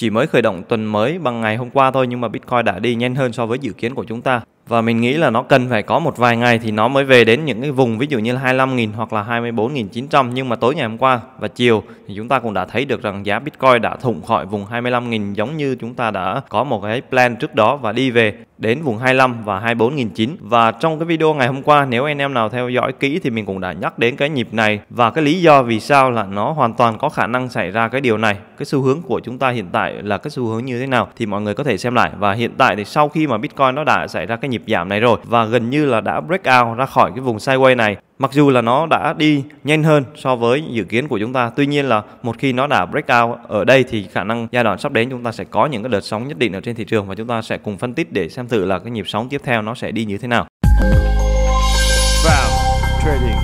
Chỉ mới khởi động tuần mới bằng ngày hôm qua thôi nhưng mà Bitcoin đã đi nhanh hơn so với dự kiến của chúng ta. Và mình nghĩ là nó cần phải có một vài ngày thì nó mới về đến những cái vùng ví dụ như là 25.000 hoặc là 24.900 nhưng mà tối ngày hôm qua và chiều thì chúng ta cũng đã thấy được rằng giá Bitcoin đã thủng khỏi vùng 25.000 giống như chúng ta đã có một cái plan trước đó và đi về đến vùng 25 và 24 900 và trong cái video ngày hôm qua nếu anh em nào theo dõi kỹ thì mình cũng đã nhắc đến cái nhịp này và cái lý do vì sao là nó hoàn toàn có khả năng xảy ra cái điều này cái xu hướng của chúng ta hiện tại là cái xu hướng như thế nào thì mọi người có thể xem lại và hiện tại thì sau khi mà Bitcoin nó đã xảy ra cái nhịp giảm này rồi và gần như là đã break out ra khỏi cái vùng sideways này Mặc dù là nó đã đi nhanh hơn so với dự kiến của chúng ta, tuy nhiên là một khi nó đã breakout ở đây thì khả năng giai đoạn sắp đến chúng ta sẽ có những cái đợt sóng nhất định ở trên thị trường và chúng ta sẽ cùng phân tích để xem thử là cái nhịp sóng tiếp theo nó sẽ đi như thế nào. Vào trading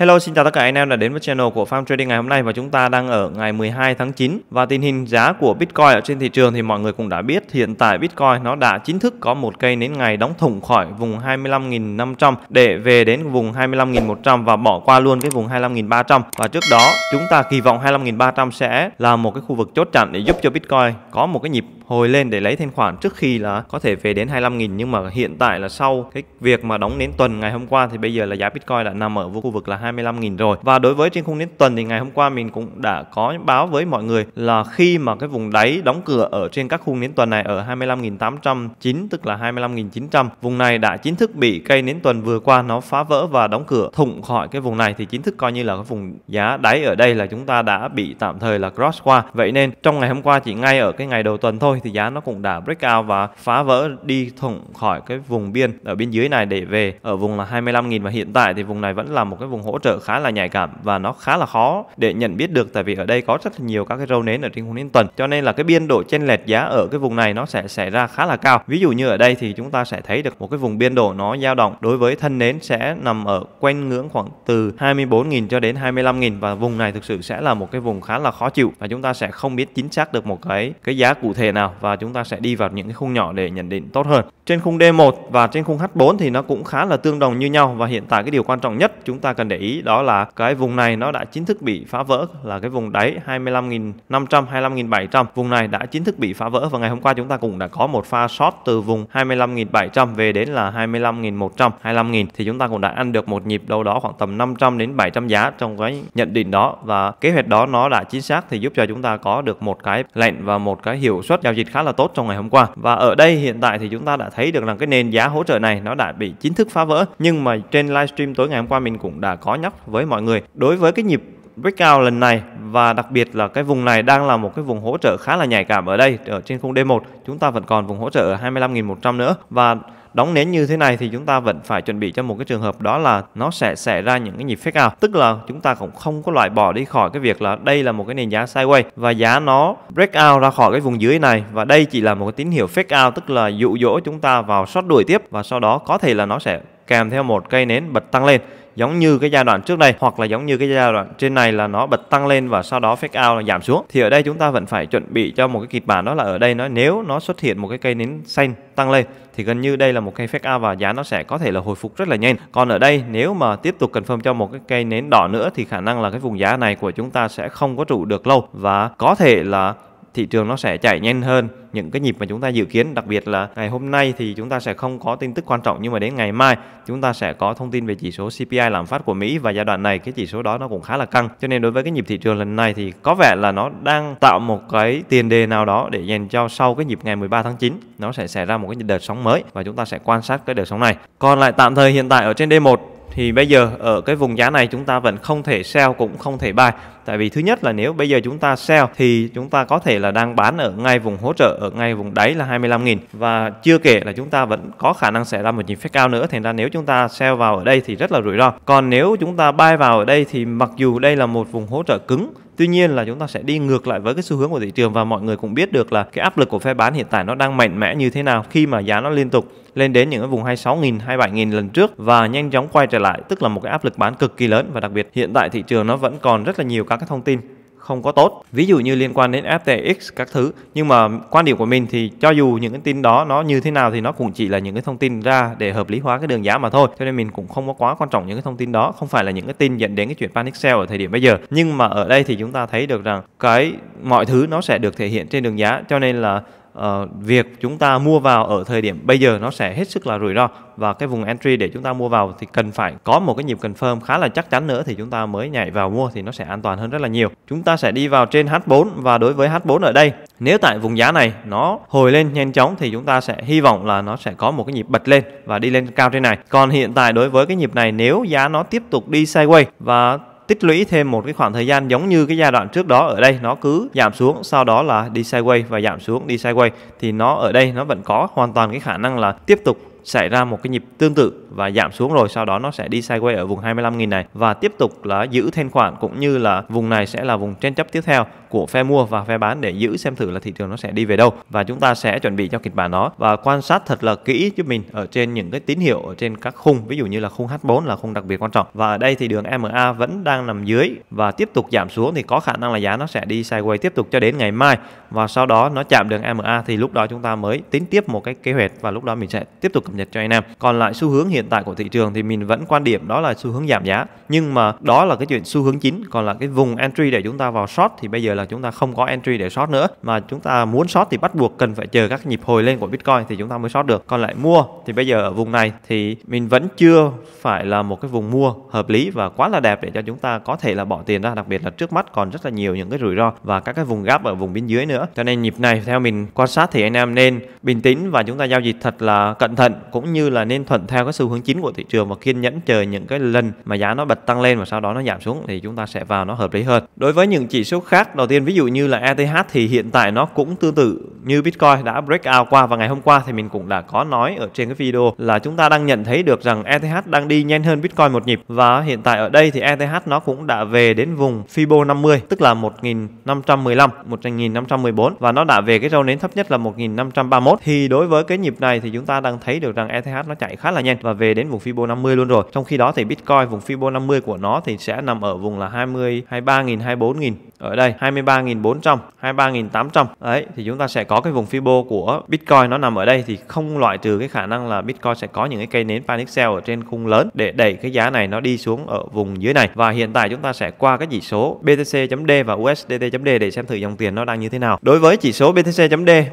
Hello xin chào tất cả anh em đã đến với channel của Farm Trading ngày hôm nay và chúng ta đang ở ngày 12 tháng 9 và tình hình giá của Bitcoin ở trên thị trường thì mọi người cũng đã biết hiện tại Bitcoin nó đã chính thức có một cây nến ngày đóng thủng khỏi vùng 25.500 để về đến vùng 25.100 và bỏ qua luôn cái vùng 25.300 và trước đó chúng ta kỳ vọng 25.300 sẽ là một cái khu vực chốt chặn để giúp cho Bitcoin có một cái nhịp hồi lên để lấy thêm khoản trước khi là có thể về đến 25.000 nhưng mà hiện tại là sau cái việc mà đóng nến tuần ngày hôm qua thì bây giờ là giá Bitcoin đã nằm ở khu vực là 25. 25.000 rồi. Và đối với trên khung đến tuần thì ngày hôm qua mình cũng đã có báo với mọi người là khi mà cái vùng đáy đóng cửa ở trên các khung nến tuần này ở 25.809 tức là 25.900 vùng này đã chính thức bị cây nến tuần vừa qua nó phá vỡ và đóng cửa thủng khỏi cái vùng này thì chính thức coi như là cái vùng giá đáy ở đây là chúng ta đã bị tạm thời là cross qua vậy nên trong ngày hôm qua chỉ ngay ở cái ngày đầu tuần thôi thì giá nó cũng đã break out và phá vỡ đi thủng khỏi cái vùng biên ở bên dưới này để về ở vùng là 25.000 và hiện tại thì vùng này vẫn là một cái vùng hỗ hỗ trợ khá là nhạy cảm và nó khá là khó để nhận biết được tại vì ở đây có rất là nhiều các cái râu nến ở trên khung nến tuần cho nên là cái biên độ chênh lệch giá ở cái vùng này nó sẽ xảy ra khá là cao ví dụ như ở đây thì chúng ta sẽ thấy được một cái vùng biên độ nó dao động đối với thân nến sẽ nằm ở quanh ngưỡng khoảng từ 24.000 cho đến 25.000 và vùng này thực sự sẽ là một cái vùng khá là khó chịu và chúng ta sẽ không biết chính xác được một cái cái giá cụ thể nào và chúng ta sẽ đi vào những cái khung nhỏ để nhận định tốt hơn trên khung D1 và trên khung H4 thì nó cũng khá là tương đồng như nhau và hiện tại cái điều quan trọng nhất chúng ta cần để ý đó là cái vùng này nó đã chính thức bị phá vỡ là cái vùng đáy 25.500 25.700 vùng này đã chính thức bị phá vỡ và ngày hôm qua chúng ta cũng đã có một pha short từ vùng 25.700 về đến là 25.100 25.000 thì chúng ta cũng đã ăn được một nhịp đâu đó khoảng tầm 500 đến 700 giá trong cái nhận định đó và kế hoạch đó nó đã chính xác thì giúp cho chúng ta có được một cái lệnh và một cái hiệu suất giao dịch khá là tốt trong ngày hôm qua và ở đây hiện tại thì chúng ta đã thấy thấy được rằng cái nền giá hỗ trợ này nó đã bị chính thức phá vỡ nhưng mà trên livestream tối ngày hôm qua mình cũng đã có nhắc với mọi người đối với cái nhịp breakout lần này và đặc biệt là cái vùng này đang là một cái vùng hỗ trợ khá là nhạy cảm ở đây ở trên khung D1 chúng ta vẫn còn vùng hỗ trợ ở 25.100 nữa và đóng nến như thế này thì chúng ta vẫn phải chuẩn bị cho một cái trường hợp đó là nó sẽ xảy ra những cái nhịp fake out tức là chúng ta cũng không có loại bỏ đi khỏi cái việc là đây là một cái nền giá sideways và giá nó break out ra khỏi cái vùng dưới này và đây chỉ là một cái tín hiệu fake out tức là dụ dỗ chúng ta vào short đuổi tiếp và sau đó có thể là nó sẽ kèm theo một cây nến bật tăng lên giống như cái giai đoạn trước đây hoặc là giống như cái giai đoạn trên này là nó bật tăng lên và sau đó fake out là giảm xuống thì ở đây chúng ta vẫn phải chuẩn bị cho một cái kịch bản đó là ở đây nó nếu nó xuất hiện một cái cây nến xanh tăng lên thì gần như đây là một cây fake out và giá nó sẽ có thể là hồi phục rất là nhanh còn ở đây nếu mà tiếp tục cần phơm cho một cái cây nến đỏ nữa thì khả năng là cái vùng giá này của chúng ta sẽ không có trụ được lâu và có thể là thị trường nó sẽ chạy nhanh hơn những cái nhịp mà chúng ta dự kiến đặc biệt là ngày hôm nay thì chúng ta sẽ không có tin tức quan trọng nhưng mà đến ngày mai chúng ta sẽ có thông tin về chỉ số CPI lạm phát của Mỹ và giai đoạn này cái chỉ số đó nó cũng khá là căng cho nên đối với cái nhịp thị trường lần này thì có vẻ là nó đang tạo một cái tiền đề nào đó để dành cho sau cái nhịp ngày 13 tháng 9 nó sẽ xảy ra một cái đợt sóng mới và chúng ta sẽ quan sát cái đợt sóng này còn lại tạm thời hiện tại ở trên D1 thì bây giờ ở cái vùng giá này chúng ta vẫn không thể sell cũng không thể buy tại vì thứ nhất là nếu bây giờ chúng ta sell thì chúng ta có thể là đang bán ở ngay vùng hỗ trợ ở ngay vùng đáy là 25.000 và chưa kể là chúng ta vẫn có khả năng xảy ra một nhịp phép cao nữa thành ra nếu chúng ta sell vào ở đây thì rất là rủi ro còn nếu chúng ta buy vào ở đây thì mặc dù đây là một vùng hỗ trợ cứng tuy nhiên là chúng ta sẽ đi ngược lại với cái xu hướng của thị trường và mọi người cũng biết được là cái áp lực của phe bán hiện tại nó đang mạnh mẽ như thế nào khi mà giá nó liên tục lên đến những cái vùng 26.000, 27.000 lần trước và nhanh chóng quay trở lại, tức là một cái áp lực bán cực kỳ lớn và đặc biệt hiện tại thị trường nó vẫn còn rất là nhiều các cái thông tin không có tốt ví dụ như liên quan đến FTX các thứ nhưng mà quan điểm của mình thì cho dù những cái tin đó nó như thế nào thì nó cũng chỉ là những cái thông tin ra để hợp lý hóa cái đường giá mà thôi cho nên mình cũng không có quá quan trọng những cái thông tin đó không phải là những cái tin dẫn đến cái chuyện panic sell ở thời điểm bây giờ nhưng mà ở đây thì chúng ta thấy được rằng cái mọi thứ nó sẽ được thể hiện trên đường giá cho nên là Ờ, việc chúng ta mua vào ở thời điểm bây giờ nó sẽ hết sức là rủi ro và cái vùng entry để chúng ta mua vào thì cần phải có một cái nhịp confirm khá là chắc chắn nữa thì chúng ta mới nhảy vào mua thì nó sẽ an toàn hơn rất là nhiều. Chúng ta sẽ đi vào trên H4 và đối với H4 ở đây nếu tại vùng giá này nó hồi lên nhanh chóng thì chúng ta sẽ hy vọng là nó sẽ có một cái nhịp bật lên và đi lên cao trên này. Còn hiện tại đối với cái nhịp này nếu giá nó tiếp tục đi sideways và tích lũy thêm một cái khoảng thời gian giống như cái giai đoạn trước đó ở đây nó cứ giảm xuống sau đó là đi sideways và giảm xuống đi sideways thì nó ở đây nó vẫn có hoàn toàn cái khả năng là tiếp tục xảy ra một cái nhịp tương tự và giảm xuống rồi sau đó nó sẽ đi sideways ở vùng 25.000 này và tiếp tục là giữ thanh khoản cũng như là vùng này sẽ là vùng tranh chấp tiếp theo của phe mua và phe bán để giữ xem thử là thị trường nó sẽ đi về đâu và chúng ta sẽ chuẩn bị cho kịch bản đó và quan sát thật là kỹ giúp mình ở trên những cái tín hiệu ở trên các khung ví dụ như là khung H4 là khung đặc biệt quan trọng và ở đây thì đường MA vẫn đang nằm dưới và tiếp tục giảm xuống thì có khả năng là giá nó sẽ đi sideways tiếp tục cho đến ngày mai và sau đó nó chạm đường MA thì lúc đó chúng ta mới tính tiếp một cái kế hoạch và lúc đó mình sẽ tiếp tục cập nhật cho anh em còn lại xu hướng hiện hiện tại của thị trường thì mình vẫn quan điểm đó là xu hướng giảm giá nhưng mà đó là cái chuyện xu hướng chính còn là cái vùng entry để chúng ta vào short thì bây giờ là chúng ta không có entry để short nữa mà chúng ta muốn short thì bắt buộc cần phải chờ các nhịp hồi lên của bitcoin thì chúng ta mới short được còn lại mua thì bây giờ ở vùng này thì mình vẫn chưa phải là một cái vùng mua hợp lý và quá là đẹp để cho chúng ta có thể là bỏ tiền ra đặc biệt là trước mắt còn rất là nhiều những cái rủi ro và các cái vùng gap ở vùng bên dưới nữa cho nên nhịp này theo mình quan sát thì anh em nên bình tĩnh và chúng ta giao dịch thật là cẩn thận cũng như là nên thuận theo cái xu hướng chính của thị trường và kiên nhẫn chờ những cái lần mà giá nó bật tăng lên và sau đó nó giảm xuống thì chúng ta sẽ vào nó hợp lý hơn đối với những chỉ số khác đầu tiên ví dụ như là ETH thì hiện tại nó cũng tương tự như Bitcoin đã break out qua và ngày hôm qua thì mình cũng đã có nói ở trên cái video là chúng ta đang nhận thấy được rằng ETH đang đi nhanh hơn Bitcoin một nhịp và hiện tại ở đây thì ETH nó cũng đã về đến vùng Fibo 50 tức là 1515 1514 và nó đã về cái râu nến thấp nhất là 1531 thì đối với cái nhịp này thì chúng ta đang thấy được rằng ETH nó chạy khá là nhanh và về đến vùng Fibo 50 luôn rồi. Trong khi đó thì Bitcoin vùng Fibo 50 của nó thì sẽ nằm ở vùng là 20 23.000 24.000 ở đây 23.400 23.800 đấy thì chúng ta sẽ có cái vùng Fibo của Bitcoin nó nằm ở đây thì không loại trừ cái khả năng là Bitcoin sẽ có những cái cây nến panic sell ở trên khung lớn để đẩy cái giá này nó đi xuống ở vùng dưới này và hiện tại chúng ta sẽ qua cái chỉ số BTC.D và USDT.D để xem thử dòng tiền nó đang như thế nào. Đối với chỉ số BTC.D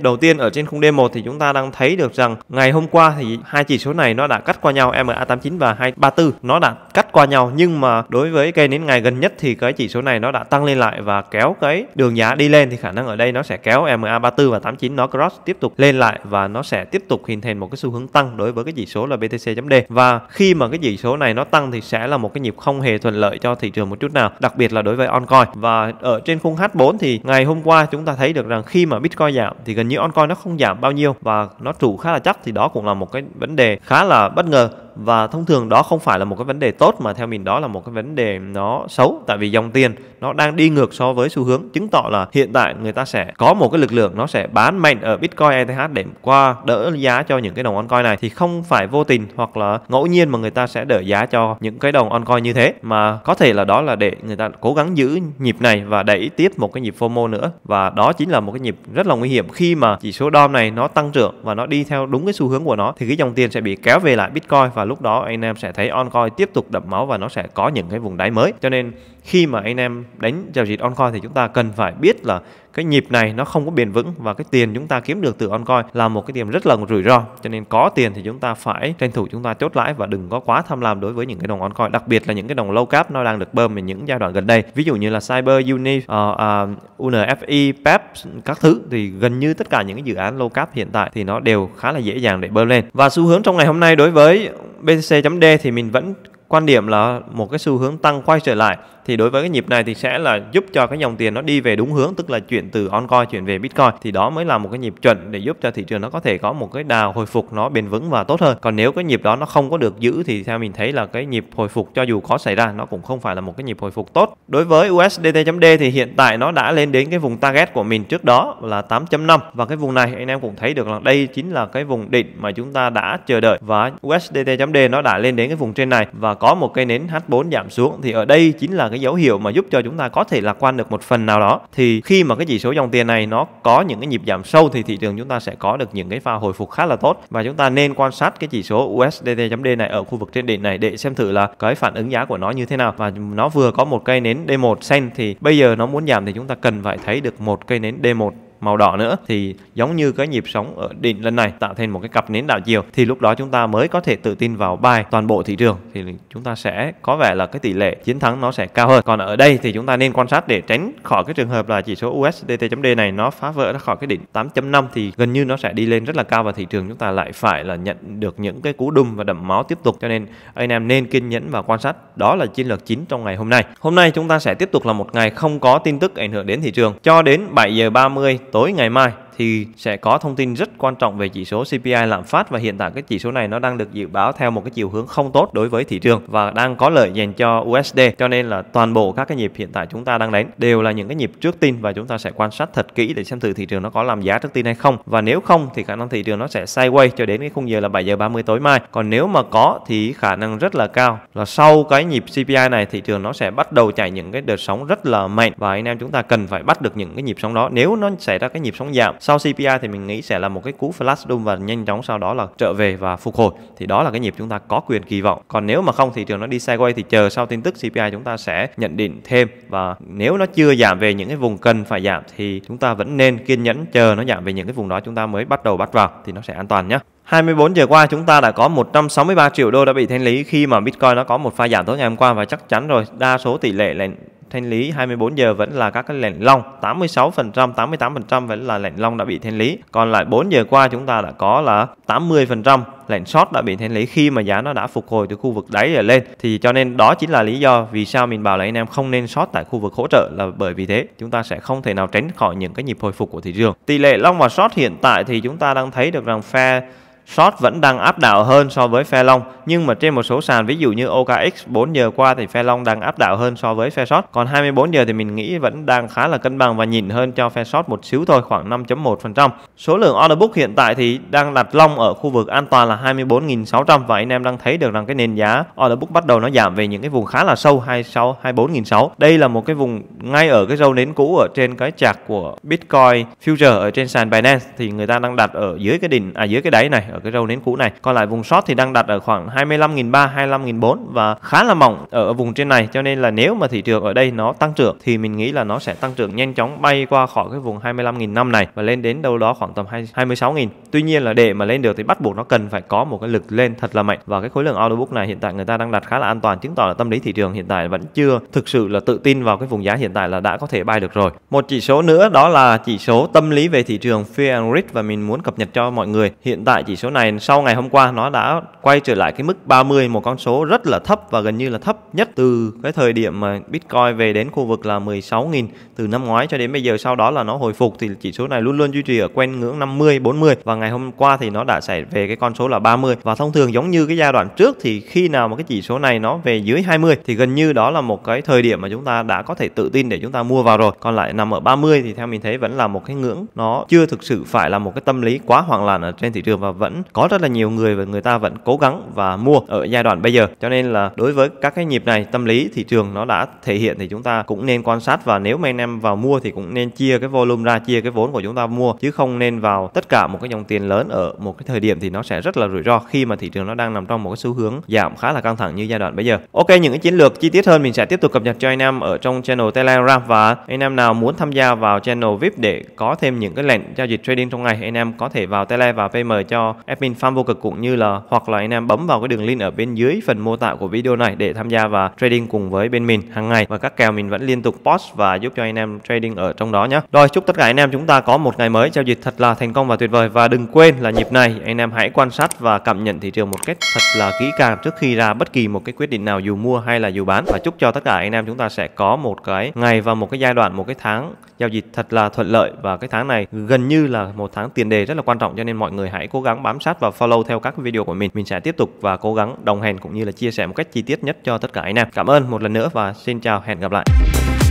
đầu tiên ở trên khung D1 thì chúng ta đang thấy được rằng ngày hôm qua thì hai chỉ số này nó đã cắt qua qua nhau MA89 và 234 nó đã cắt qua nhau nhưng mà đối với cây nến ngày gần nhất thì cái chỉ số này nó đã tăng lên lại và kéo cái đường giá đi lên thì khả năng ở đây nó sẽ kéo MA34 và 89 nó cross tiếp tục lên lại và nó sẽ tiếp tục hình thành một cái xu hướng tăng đối với cái chỉ số là BTC.D và khi mà cái chỉ số này nó tăng thì sẽ là một cái nhịp không hề thuận lợi cho thị trường một chút nào đặc biệt là đối với oncoin và ở trên khung H4 thì ngày hôm qua chúng ta thấy được rằng khi mà Bitcoin giảm thì gần như oncoin nó không giảm bao nhiêu và nó trụ khá là chắc thì đó cũng là một cái vấn đề khá là bất ngờ 우리가 그러니까 và thông thường đó không phải là một cái vấn đề tốt mà theo mình đó là một cái vấn đề nó xấu tại vì dòng tiền nó đang đi ngược so với xu hướng chứng tỏ là hiện tại người ta sẽ có một cái lực lượng nó sẽ bán mạnh ở Bitcoin ETH để qua đỡ giá cho những cái đồng altcoin này thì không phải vô tình hoặc là ngẫu nhiên mà người ta sẽ đỡ giá cho những cái đồng altcoin như thế mà có thể là đó là để người ta cố gắng giữ nhịp này và đẩy tiếp một cái nhịp FOMO nữa và đó chính là một cái nhịp rất là nguy hiểm khi mà chỉ số DOM này nó tăng trưởng và nó đi theo đúng cái xu hướng của nó thì cái dòng tiền sẽ bị kéo về lại Bitcoin và và lúc đó anh em sẽ thấy oncoin tiếp tục đậm máu và nó sẽ có những cái vùng đáy mới cho nên khi mà anh em đánh giao dịch coin thì chúng ta cần phải biết là cái nhịp này nó không có bền vững và cái tiền chúng ta kiếm được từ on coin là một cái điểm rất là rủi ro cho nên có tiền thì chúng ta phải tranh thủ chúng ta chốt lãi và đừng có quá tham lam đối với những cái đồng on coin. đặc biệt là những cái đồng low cap nó đang được bơm ở những giai đoạn gần đây ví dụ như là cyber uni uh, uh, unfi pep các thứ thì gần như tất cả những cái dự án low cap hiện tại thì nó đều khá là dễ dàng để bơm lên và xu hướng trong ngày hôm nay đối với btc d thì mình vẫn quan điểm là một cái xu hướng tăng quay trở lại thì đối với cái nhịp này thì sẽ là giúp cho cái dòng tiền nó đi về đúng hướng tức là chuyển từ oncoin chuyển về bitcoin thì đó mới là một cái nhịp chuẩn để giúp cho thị trường nó có thể có một cái đà hồi phục nó bền vững và tốt hơn còn nếu cái nhịp đó nó không có được giữ thì theo mình thấy là cái nhịp hồi phục cho dù có xảy ra nó cũng không phải là một cái nhịp hồi phục tốt đối với USDT.D thì hiện tại nó đã lên đến cái vùng target của mình trước đó là 8.5 và cái vùng này anh em cũng thấy được là đây chính là cái vùng đỉnh mà chúng ta đã chờ đợi và USDT.D nó đã lên đến cái vùng trên này và có một cây nến H4 giảm xuống thì ở đây chính là cái dấu hiệu mà giúp cho chúng ta có thể lạc quan được một phần nào đó thì khi mà cái chỉ số dòng tiền này nó có những cái nhịp giảm sâu thì thị trường chúng ta sẽ có được những cái pha hồi phục khá là tốt và chúng ta nên quan sát cái chỉ số USDT.D này ở khu vực trên đỉnh này để xem thử là cái phản ứng giá của nó như thế nào và nó vừa có một cây nến D1 sen thì bây giờ nó muốn giảm thì chúng ta cần phải thấy được một cây nến D1 màu đỏ nữa thì giống như cái nhịp sóng ở đỉnh lần này tạo thành một cái cặp nến đảo chiều thì lúc đó chúng ta mới có thể tự tin vào bài toàn bộ thị trường thì chúng ta sẽ có vẻ là cái tỷ lệ chiến thắng nó sẽ cao hơn còn ở đây thì chúng ta nên quan sát để tránh khỏi cái trường hợp là chỉ số USDT.D này nó phá vỡ ra khỏi cái đỉnh 8.5 thì gần như nó sẽ đi lên rất là cao và thị trường chúng ta lại phải là nhận được những cái cú đùm và đậm máu tiếp tục cho nên anh em nên kiên nhẫn và quan sát đó là chiến lược chính trong ngày hôm nay hôm nay chúng ta sẽ tiếp tục là một ngày không có tin tức ảnh hưởng đến thị trường cho đến 7 giờ 30 tối ngày mai thì sẽ có thông tin rất quan trọng về chỉ số CPI lạm phát và hiện tại cái chỉ số này nó đang được dự báo theo một cái chiều hướng không tốt đối với thị trường và đang có lợi dành cho USD cho nên là toàn bộ các cái nhịp hiện tại chúng ta đang đánh đều là những cái nhịp trước tin và chúng ta sẽ quan sát thật kỹ để xem thử thị trường nó có làm giá trước tin hay không và nếu không thì khả năng thị trường nó sẽ sideways cho đến cái khung giờ là 7 giờ 30 tối mai còn nếu mà có thì khả năng rất là cao là sau cái nhịp CPI này thị trường nó sẽ bắt đầu chạy những cái đợt sóng rất là mạnh và anh em chúng ta cần phải bắt được những cái nhịp sóng đó nếu nó xảy ra cái nhịp sóng giảm sau CPI thì mình nghĩ sẽ là một cái cú flash doom và nhanh chóng sau đó là trở về và phục hồi thì đó là cái nhịp chúng ta có quyền kỳ vọng còn nếu mà không thị trường nó đi sideways thì chờ sau tin tức CPI chúng ta sẽ nhận định thêm và nếu nó chưa giảm về những cái vùng cần phải giảm thì chúng ta vẫn nên kiên nhẫn chờ nó giảm về những cái vùng đó chúng ta mới bắt đầu bắt vào thì nó sẽ an toàn nhé 24 giờ qua chúng ta đã có 163 triệu đô đã bị thanh lý khi mà Bitcoin nó có một pha giảm tối ngày hôm qua và chắc chắn rồi đa số tỷ lệ là thanh lý 24 giờ vẫn là các cái lệnh long 86% 88% vẫn là lệnh long đã bị thanh lý còn lại 4 giờ qua chúng ta đã có là 80% lệnh short đã bị thanh lý khi mà giá nó đã phục hồi từ khu vực đáy trở lên thì cho nên đó chính là lý do vì sao mình bảo là anh em không nên short tại khu vực hỗ trợ là bởi vì thế chúng ta sẽ không thể nào tránh khỏi những cái nhịp hồi phục của thị trường tỷ lệ long và short hiện tại thì chúng ta đang thấy được rằng phe Short vẫn đang áp đảo hơn so với phe long nhưng mà trên một số sàn ví dụ như OKX 4 giờ qua thì phe long đang áp đảo hơn so với phe short còn 24 giờ thì mình nghĩ vẫn đang khá là cân bằng và nhìn hơn cho phe short một xíu thôi khoảng 5.1% số lượng order book hiện tại thì đang đặt long ở khu vực an toàn là 24.600 và anh em đang thấy được rằng cái nền giá order book bắt đầu nó giảm về những cái vùng khá là sâu 26 24.600 đây là một cái vùng ngay ở cái râu nến cũ ở trên cái chạc của Bitcoin future ở trên sàn Binance thì người ta đang đặt ở dưới cái đỉnh à dưới cái đáy này ở cái râu nến cũ này còn lại vùng short thì đang đặt ở khoảng 25.300 25.400 và khá là mỏng ở vùng trên này cho nên là nếu mà thị trường ở đây nó tăng trưởng thì mình nghĩ là nó sẽ tăng trưởng nhanh chóng bay qua khỏi cái vùng 25 000 năm này và lên đến đâu đó khoảng tầm 26.000 tuy nhiên là để mà lên được thì bắt buộc nó cần phải có một cái lực lên thật là mạnh và cái khối lượng order book này hiện tại người ta đang đặt khá là an toàn chứng tỏ là tâm lý thị trường hiện tại vẫn chưa thực sự là tự tin vào cái vùng giá hiện tại là đã có thể bay được rồi một chỉ số nữa đó là chỉ số tâm lý về thị trường fear and risk và mình muốn cập nhật cho mọi người hiện tại chỉ số này sau ngày hôm qua nó đã quay trở lại cái mức 30 một con số rất là thấp và gần như là thấp nhất từ cái thời điểm mà Bitcoin về đến khu vực là 16.000 từ năm ngoái cho đến bây giờ sau đó là nó hồi phục thì chỉ số này luôn luôn duy trì ở quanh ngưỡng 50 40 và ngày hôm qua thì nó đã xảy về cái con số là 30 và thông thường giống như cái giai đoạn trước thì khi nào mà cái chỉ số này nó về dưới 20 thì gần như đó là một cái thời điểm mà chúng ta đã có thể tự tin để chúng ta mua vào rồi còn lại nằm ở 30 thì theo mình thấy vẫn là một cái ngưỡng nó chưa thực sự phải là một cái tâm lý quá hoang loạn ở trên thị trường và vẫn vẫn có rất là nhiều người và người ta vẫn cố gắng và mua ở giai đoạn bây giờ cho nên là đối với các cái nhịp này tâm lý thị trường nó đã thể hiện thì chúng ta cũng nên quan sát và nếu mà anh em vào mua thì cũng nên chia cái volume ra chia cái vốn của chúng ta mua chứ không nên vào tất cả một cái dòng tiền lớn ở một cái thời điểm thì nó sẽ rất là rủi ro khi mà thị trường nó đang nằm trong một cái xu hướng giảm khá là căng thẳng như giai đoạn bây giờ ok những cái chiến lược chi tiết hơn mình sẽ tiếp tục cập nhật cho anh em ở trong channel telegram và anh em nào muốn tham gia vào channel vip để có thêm những cái lệnh giao dịch trading trong ngày anh em có thể vào tele và pm cho admin farm vô cực cũng như là hoặc là anh em bấm vào cái đường link ở bên dưới phần mô tả của video này để tham gia và trading cùng với bên mình hàng ngày và các kèo mình vẫn liên tục post và giúp cho anh em trading ở trong đó nhé. Rồi chúc tất cả anh em chúng ta có một ngày mới giao dịch thật là thành công và tuyệt vời và đừng quên là nhịp này anh em hãy quan sát và cảm nhận thị trường một cách thật là kỹ càng trước khi ra bất kỳ một cái quyết định nào dù mua hay là dù bán và chúc cho tất cả anh em chúng ta sẽ có một cái ngày và một cái giai đoạn một cái tháng giao dịch thật là thuận lợi và cái tháng này gần như là một tháng tiền đề rất là quan trọng cho nên mọi người hãy cố gắng bám bám sát và follow theo các video của mình mình sẽ tiếp tục và cố gắng đồng hành cũng như là chia sẻ một cách chi tiết nhất cho tất cả anh em cảm ơn một lần nữa và xin chào hẹn gặp lại